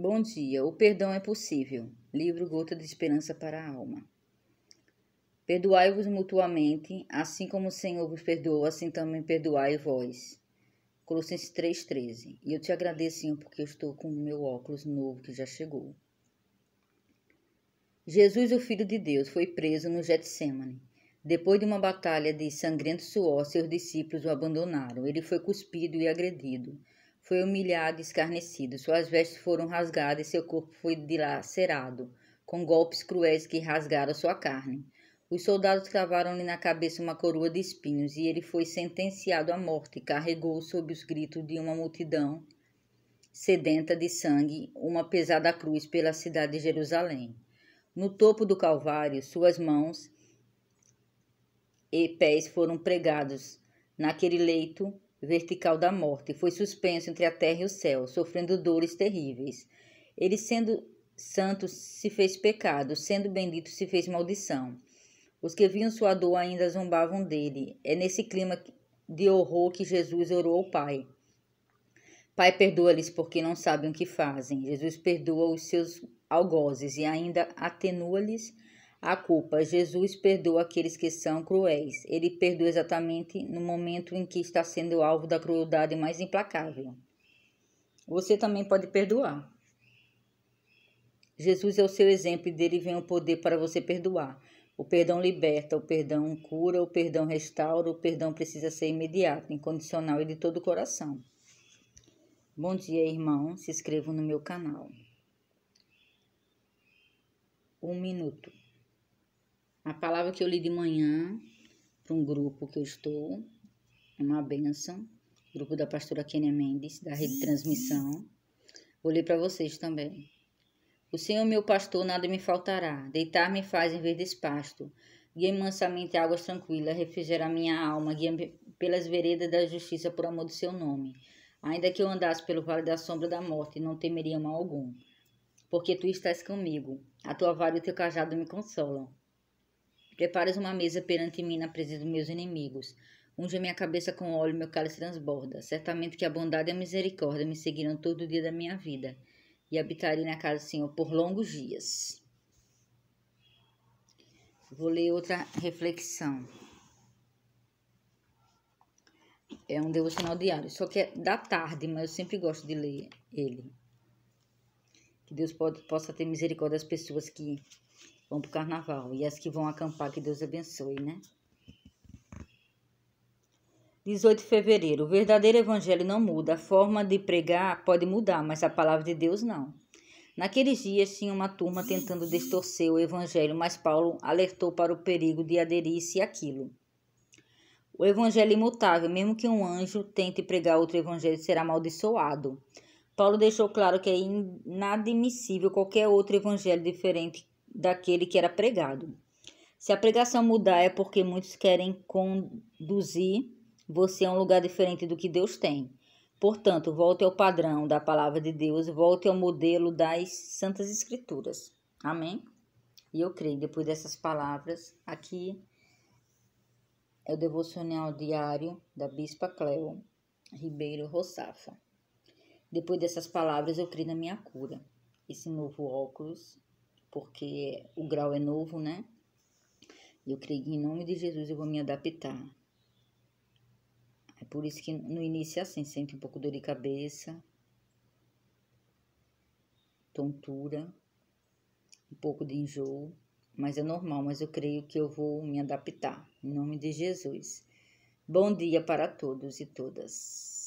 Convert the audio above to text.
Bom dia, o perdão é possível. Livro Gota de Esperança para a Alma. Perdoai-vos mutuamente, assim como o Senhor vos perdoou, assim também perdoai vós. Colossenses 3,13. E eu te agradeço, Senhor, porque eu estou com o meu óculos novo que já chegou. Jesus, o Filho de Deus, foi preso no Getsemane. Depois de uma batalha de sangrento suor, seus discípulos o abandonaram. Ele foi cuspido e agredido foi humilhado e escarnecido, suas vestes foram rasgadas e seu corpo foi dilacerado, com golpes cruéis que rasgaram sua carne. Os soldados cavaram-lhe na cabeça uma coroa de espinhos e ele foi sentenciado à morte. Carregou sob os gritos de uma multidão sedenta de sangue uma pesada cruz pela cidade de Jerusalém. No topo do Calvário, suas mãos e pés foram pregados naquele leito vertical da morte, foi suspenso entre a terra e o céu, sofrendo dores terríveis. Ele, sendo santo, se fez pecado, sendo bendito, se fez maldição. Os que viam sua dor ainda zombavam dele. É nesse clima de horror que Jesus orou ao Pai. Pai, perdoa-lhes porque não sabem o que fazem. Jesus perdoa os seus algozes e ainda atenua-lhes a culpa. Jesus perdoa aqueles que são cruéis. Ele perdoa exatamente no momento em que está sendo alvo da crueldade mais implacável. Você também pode perdoar. Jesus é o seu exemplo e dele vem o poder para você perdoar. O perdão liberta, o perdão cura, o perdão restaura, o perdão precisa ser imediato, incondicional e de todo o coração. Bom dia, irmão. Se inscreva no meu canal. Um minuto. A palavra que eu li de manhã para um grupo que eu estou, é uma benção, grupo da pastora Kenia Mendes, da Rede Transmissão. Vou ler para vocês também. O Senhor meu pastor, nada me faltará. Deitar-me faz em verdes pasto. Guia mansamente águas tranquilas, refrigera minha alma, guia pelas veredas da justiça por amor do seu nome. Ainda que eu andasse pelo vale da sombra da morte, não temeria mal algum. Porque tu estás comigo, a tua vara e o teu cajado me consolam. Preparas uma mesa perante mim na presença dos meus inimigos. Unge a minha cabeça com óleo, meu cálice transborda. Certamente que a bondade e a misericórdia me seguirão todo o dia da minha vida, e habitarei na casa do Senhor por longos dias. Vou ler outra reflexão. É um devocional diário, só que é da tarde, mas eu sempre gosto de ler ele. Que Deus pode, possa ter misericórdia das pessoas que vão para o carnaval. E as que vão acampar, que Deus abençoe, né? 18 de fevereiro. O verdadeiro evangelho não muda. A forma de pregar pode mudar, mas a palavra de Deus não. Naqueles dias tinha uma turma tentando distorcer o evangelho, mas Paulo alertou para o perigo de aderir-se àquilo. O evangelho é imutável, mesmo que um anjo tente pregar outro evangelho, será amaldiçoado. Paulo deixou claro que é inadmissível qualquer outro evangelho diferente daquele que era pregado. Se a pregação mudar é porque muitos querem conduzir você a um lugar diferente do que Deus tem. Portanto, volte ao padrão da palavra de Deus, volte ao modelo das Santas Escrituras. Amém? E eu creio, depois dessas palavras, aqui é o devocional diário da Bispa Cleo Ribeiro Roçafa. Depois dessas palavras, eu creio na minha cura. Esse novo óculos porque o grau é novo, né? E eu creio que em nome de Jesus eu vou me adaptar. É por isso que no início é assim, sempre um pouco dor de cabeça, tontura, um pouco de enjoo, mas é normal, mas eu creio que eu vou me adaptar, em nome de Jesus. Bom dia para todos e todas.